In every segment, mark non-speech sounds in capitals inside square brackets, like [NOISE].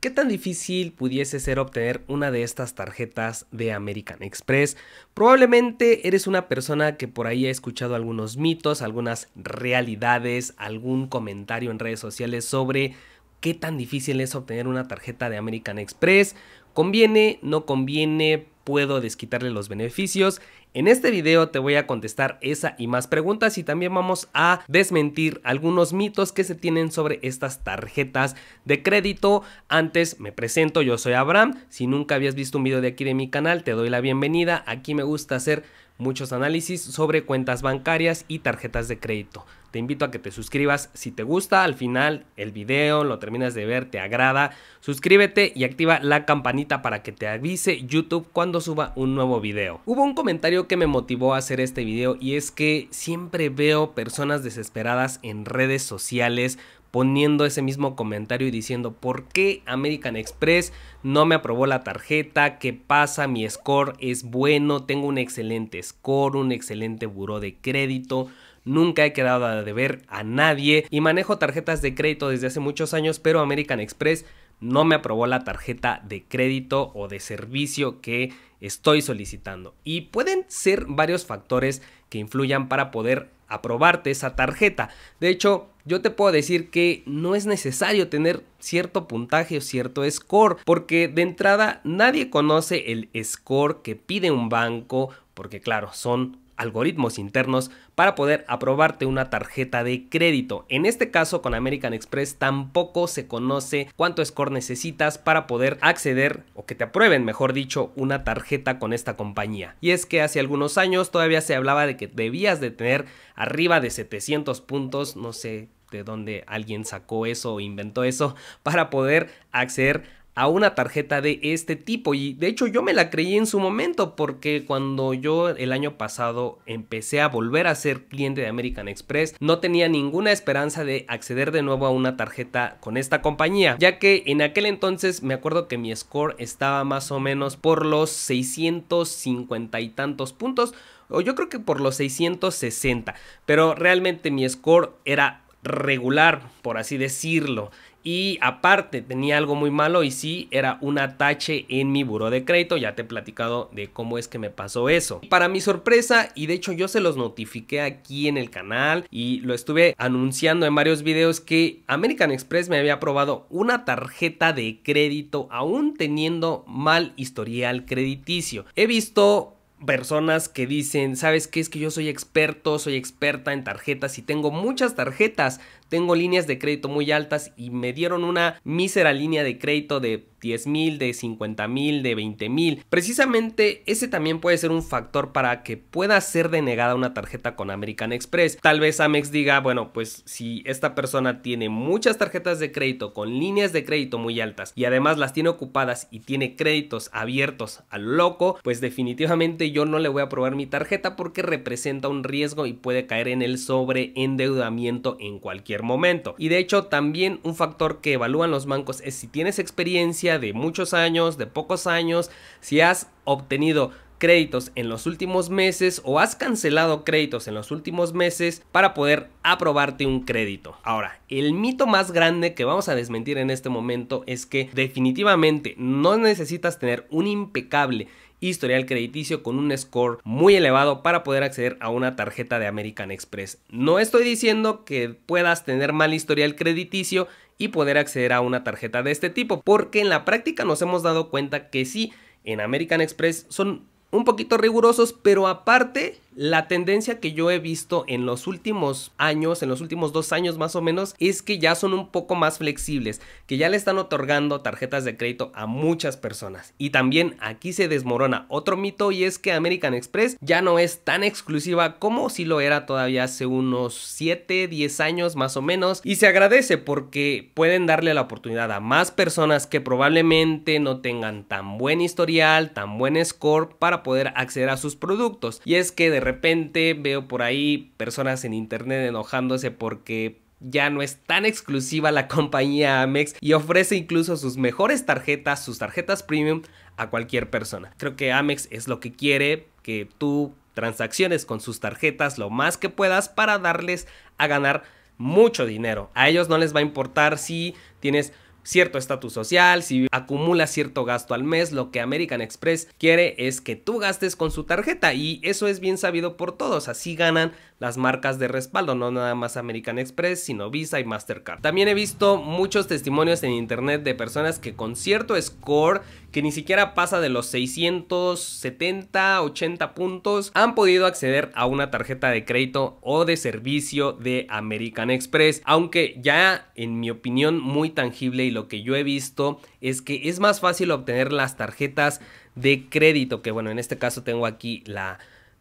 ¿Qué tan difícil pudiese ser obtener una de estas tarjetas de American Express? Probablemente eres una persona que por ahí ha escuchado algunos mitos, algunas realidades, algún comentario en redes sociales sobre qué tan difícil es obtener una tarjeta de American Express. ¿Conviene? ¿No conviene? puedo desquitarle los beneficios. En este video te voy a contestar esa y más preguntas y también vamos a desmentir algunos mitos que se tienen sobre estas tarjetas de crédito. Antes me presento, yo soy Abraham. Si nunca habías visto un video de aquí de mi canal, te doy la bienvenida. Aquí me gusta hacer muchos análisis sobre cuentas bancarias y tarjetas de crédito. Te invito a que te suscribas si te gusta, al final el video lo terminas de ver, te agrada, suscríbete y activa la campanita para que te avise YouTube cuando suba un nuevo video. Hubo un comentario que me motivó a hacer este video y es que siempre veo personas desesperadas en redes sociales poniendo ese mismo comentario y diciendo por qué American Express no me aprobó la tarjeta, qué pasa, mi score es bueno, tengo un excelente score, un excelente buró de crédito, nunca he quedado a deber a nadie y manejo tarjetas de crédito desde hace muchos años, pero American Express no me aprobó la tarjeta de crédito o de servicio que estoy solicitando. Y pueden ser varios factores que influyan para poder aprobarte esa tarjeta. De hecho, yo te puedo decir que no es necesario tener cierto puntaje o cierto score, porque de entrada nadie conoce el score que pide un banco, porque claro, son algoritmos internos para poder aprobarte una tarjeta de crédito. En este caso con American Express tampoco se conoce cuánto score necesitas para poder acceder o que te aprueben, mejor dicho, una tarjeta con esta compañía. Y es que hace algunos años todavía se hablaba de que debías de tener arriba de 700 puntos, no sé, de dónde alguien sacó eso o inventó eso [LAUGHS] para poder acceder a una tarjeta de este tipo y de hecho yo me la creí en su momento porque cuando yo el año pasado empecé a volver a ser cliente de American Express no tenía ninguna esperanza de acceder de nuevo a una tarjeta con esta compañía ya que en aquel entonces me acuerdo que mi score estaba más o menos por los 650 y tantos puntos o yo creo que por los 660 pero realmente mi score era regular, por así decirlo. Y aparte tenía algo muy malo y sí era un atache en mi buro de crédito. Ya te he platicado de cómo es que me pasó eso. Para mi sorpresa, y de hecho yo se los notifiqué aquí en el canal y lo estuve anunciando en varios videos que American Express me había aprobado una tarjeta de crédito aún teniendo mal historial crediticio. He visto personas que dicen, ¿sabes qué? Es que yo soy experto, soy experta en tarjetas y tengo muchas tarjetas, tengo líneas de crédito muy altas y me dieron una mísera línea de crédito de 10 mil, de 50 mil, de 20 mil. Precisamente ese también puede ser un factor para que pueda ser denegada una tarjeta con American Express. Tal vez Amex diga, bueno, pues si esta persona tiene muchas tarjetas de crédito con líneas de crédito muy altas y además las tiene ocupadas y tiene créditos abiertos al loco, pues definitivamente yo no le voy a probar mi tarjeta porque representa un riesgo y puede caer en el sobreendeudamiento en cualquier momento. Y de hecho también un factor que evalúan los bancos es si tienes experiencia de muchos años, de pocos años, si has obtenido créditos en los últimos meses o has cancelado créditos en los últimos meses para poder aprobarte un crédito. Ahora, el mito más grande que vamos a desmentir en este momento es que definitivamente no necesitas tener un impecable historial crediticio con un score muy elevado para poder acceder a una tarjeta de American Express. No estoy diciendo que puedas tener mal historial crediticio y poder acceder a una tarjeta de este tipo, porque en la práctica nos hemos dado cuenta que sí, en American Express son un poquito rigurosos, pero aparte la tendencia que yo he visto en los últimos años, en los últimos dos años más o menos, es que ya son un poco más flexibles, que ya le están otorgando tarjetas de crédito a muchas personas. Y también aquí se desmorona otro mito y es que American Express ya no es tan exclusiva como si lo era todavía hace unos 7, 10 años más o menos. Y se agradece porque pueden darle la oportunidad a más personas que probablemente no tengan tan buen historial, tan buen score para poder acceder a sus productos. Y es que de de repente veo por ahí personas en internet enojándose porque ya no es tan exclusiva la [LAUGHS] compañía Amex y ofrece incluso sus mejores tarjetas, sus tarjetas premium a cualquier persona. Creo que Amex es lo que quiere que tú transacciones con sus tarjetas lo más que puedas para darles a ganar mucho dinero. A ellos no les va a importar si tienes cierto estatus social, si acumulas cierto gasto al mes, lo que American Express quiere es que tú gastes con su tarjeta y eso es bien sabido por todos, así ganan las marcas de respaldo, no nada más American Express, sino Visa y Mastercard. También he visto muchos testimonios en internet de personas que con cierto score que ni siquiera pasa de los 670, 80 puntos, han podido acceder a una tarjeta de crédito o de servicio de American Express, aunque ya en mi opinión muy tangible y lo que yo he visto es que es más fácil obtener las tarjetas de crédito, que bueno, en este caso tengo aquí la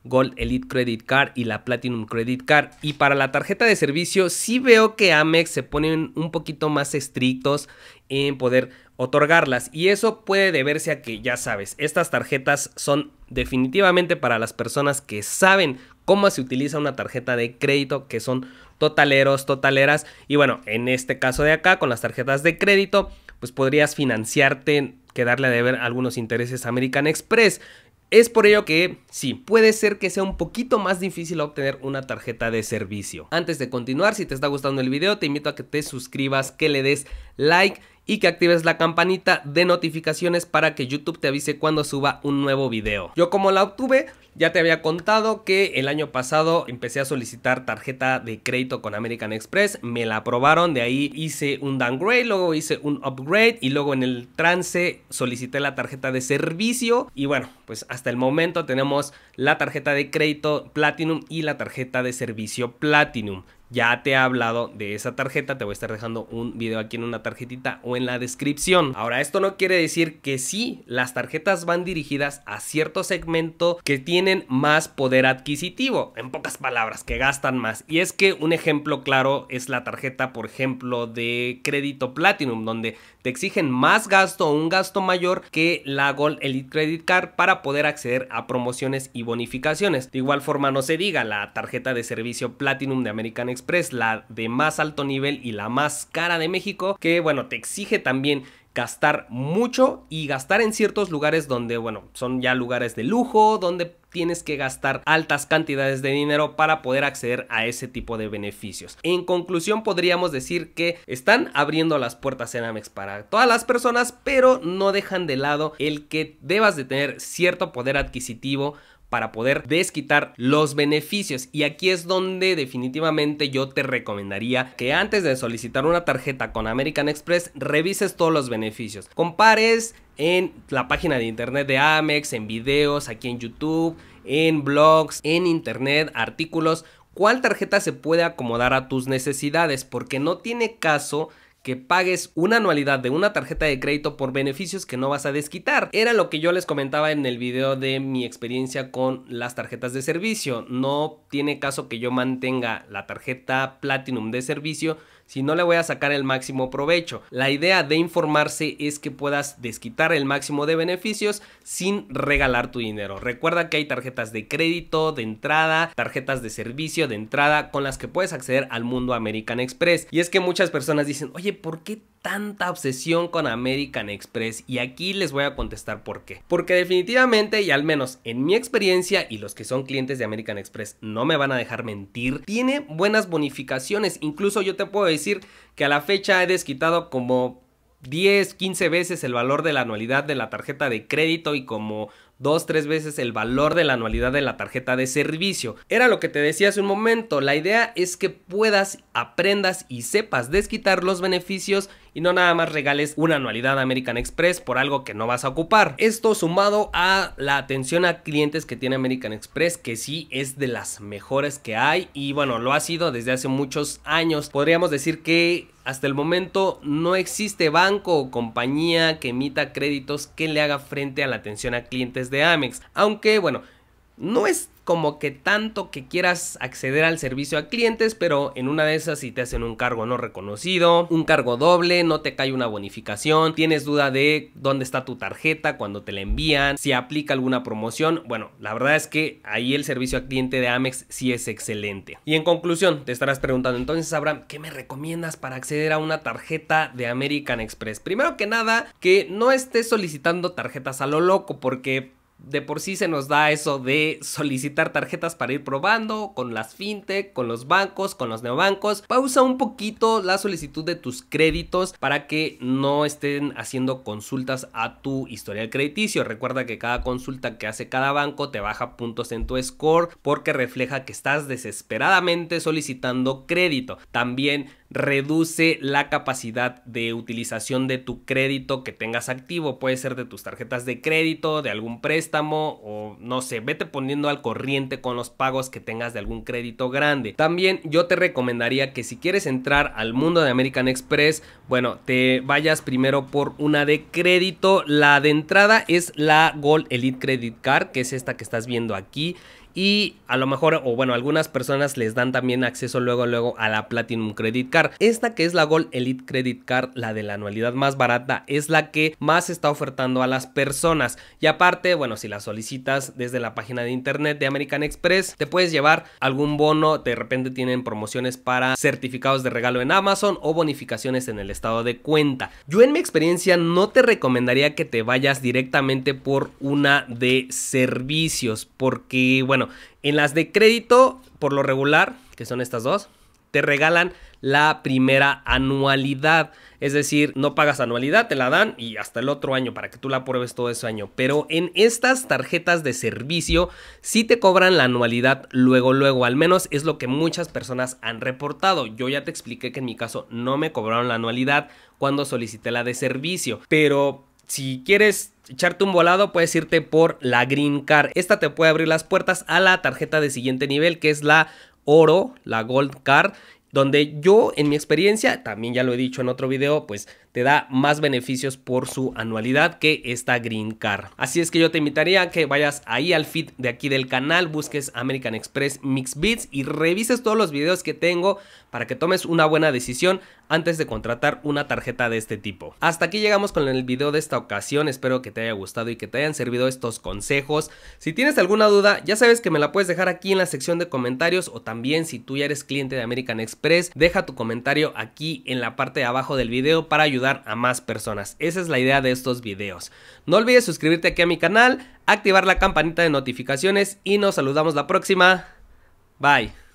Gold Elite Credit Card y la Platinum Credit Card. Y para la tarjeta de servicio sí veo que Amex se ponen un poquito más estrictos en poder otorgarlas. Y eso puede deberse a que, ya sabes, estas tarjetas son definitivamente para las personas que saben cómo se utiliza una tarjeta de crédito, que son totaleros, totaleras. Y bueno, en este caso de acá, con las tarjetas de crédito, pues podrías financiarte, quedarle a deber algunos intereses American Express. Es por ello que, sí, puede ser que sea un poquito más difícil obtener una tarjeta de servicio. Antes de continuar, si te está gustando el video, te invito a que te suscribas, que le des like y que actives la campanita de notificaciones para que YouTube te avise cuando suba un nuevo video. Yo como la obtuve, ya te había contado que el año pasado empecé a solicitar tarjeta de crédito con American Express, me la aprobaron, de ahí hice un downgrade, luego hice un upgrade y luego en el trance solicité la tarjeta de servicio y bueno, pues hasta el momento tenemos la tarjeta de crédito Platinum y la tarjeta de servicio Platinum ya te he hablado de esa tarjeta, te voy a estar dejando un video aquí en una tarjetita o en la descripción. Ahora, esto no quiere decir que sí, las tarjetas van dirigidas a cierto segmento que tienen más poder adquisitivo, en pocas palabras, que gastan más. Y es que un ejemplo claro es la tarjeta, por ejemplo, de crédito Platinum, donde te exigen más gasto o un gasto mayor que la Gold Elite Credit Card para poder acceder a promociones y bonificaciones. De igual forma, no se diga, la tarjeta de servicio Platinum de American Express la de más alto nivel y la más cara de México, que bueno, te exige también gastar mucho y gastar en ciertos lugares donde, bueno, son ya lugares de lujo, donde tienes que gastar altas cantidades de dinero para poder acceder a ese tipo de beneficios. En conclusión, podríamos decir que están abriendo las puertas en Amex para todas las personas, pero no dejan de lado el que debas de tener cierto poder adquisitivo para poder desquitar los beneficios. Y aquí es donde definitivamente yo te recomendaría que antes de solicitar una tarjeta con American Express revises todos los beneficios. Compares en la página de internet de Amex, en videos, aquí en YouTube, en blogs, en internet, artículos. ¿Cuál tarjeta se puede acomodar a tus necesidades? Porque no tiene caso que pagues una anualidad de una tarjeta de crédito por beneficios que no vas a desquitar. Era lo que yo les comentaba en el video de mi experiencia con las tarjetas de servicio. No tiene caso que yo mantenga la tarjeta Platinum de servicio si no le voy a sacar el máximo provecho. La idea de informarse es que puedas desquitar el máximo de beneficios sin regalar tu dinero. Recuerda que hay tarjetas de crédito, de entrada, tarjetas de servicio, de entrada, con las que puedes acceder al mundo American Express. Y es que muchas personas dicen, oye, ¿por qué tanta obsesión con American Express y aquí les voy a contestar por qué. Porque definitivamente y al menos en mi experiencia y los que son clientes de American Express no me van a dejar mentir, tiene buenas bonificaciones. Incluso yo te puedo decir que a la fecha he desquitado como 10, 15 veces el valor de la anualidad de la tarjeta de crédito y como dos, tres veces el valor de la anualidad de la tarjeta de servicio. Era lo que te decía hace un momento, la idea es que puedas, aprendas y sepas desquitar los beneficios y no nada más regales una anualidad a American Express por algo que no vas a ocupar. Esto sumado a la atención a clientes que tiene American Express, que sí es de las mejores que hay y bueno, lo ha sido desde hace muchos años. Podríamos decir que hasta el momento no existe banco o compañía que emita créditos que le haga frente a la atención a clientes de Amex. Aunque bueno, no es como que tanto que quieras acceder al servicio a clientes, pero en una de esas si te hacen un cargo no reconocido, un cargo doble, no te cae una bonificación, tienes duda de dónde está tu tarjeta cuando te la envían, si aplica alguna promoción, bueno, la verdad es que ahí el servicio a cliente de Amex sí es excelente. Y en conclusión, te estarás preguntando entonces, Abraham, ¿qué me recomiendas para acceder a una tarjeta de American Express? Primero que nada, que no estés solicitando tarjetas a lo loco porque de por sí se nos da eso de solicitar tarjetas para ir probando con las fintech, con los bancos, con los neobancos. Pausa un poquito la solicitud de tus créditos para que no estén haciendo consultas a tu historial crediticio. Recuerda que cada consulta que hace cada banco te baja puntos en tu score porque refleja que estás desesperadamente solicitando crédito. También reduce la capacidad de utilización de tu crédito que tengas activo. Puede ser de tus tarjetas de crédito, de algún préstamo o no sé, vete poniendo al corriente con los pagos que tengas de algún crédito grande. También yo te recomendaría que si quieres entrar al mundo de American Express, bueno, te vayas primero por una de crédito. La de entrada es la Gold Elite Credit Card, que es esta que estás viendo aquí y a lo mejor, o bueno, algunas personas les dan también acceso luego, luego a la Platinum Credit Card. Esta que es la Gold Elite Credit Card, la de la anualidad más barata, es la que más está ofertando a las personas. Y aparte, bueno, si la solicitas desde la página de internet de American Express, te puedes llevar algún bono, de repente tienen promociones para certificados de regalo en Amazon o bonificaciones en el estado de cuenta. Yo en mi experiencia no te recomendaría que te vayas directamente por una de servicios, porque bueno, en las de crédito, por lo regular, que son estas dos, te regalan la primera anualidad. Es decir, no pagas anualidad, te la dan y hasta el otro año para que tú la pruebes todo ese año. Pero en estas tarjetas de servicio sí te cobran la anualidad luego, luego. Al menos es lo que muchas personas han reportado. Yo ya te expliqué que en mi caso no me cobraron la anualidad cuando solicité la de servicio. Pero si quieres echarte un volado, puedes irte por la Green Card. Esta te puede abrir las puertas a la tarjeta de siguiente nivel, que es la Oro, la Gold Card donde yo en mi experiencia, también ya lo he dicho en otro video, pues te da más beneficios por su anualidad que esta Green Card. Así es que yo te invitaría a que vayas ahí al feed de aquí del canal, busques American Express Mix Beats y revises todos los videos que tengo para que tomes una buena decisión antes de contratar una tarjeta de este tipo. Hasta aquí llegamos con el video de esta ocasión, espero que te haya gustado y que te hayan servido estos consejos. Si tienes alguna duda, ya sabes que me la puedes dejar aquí en la sección de comentarios o también si tú ya eres cliente de American Express deja tu comentario aquí en la parte de abajo del video para ayudar a más personas. Esa es la idea de estos videos. No olvides suscribirte aquí a mi canal, activar la campanita de notificaciones y nos saludamos la próxima. Bye.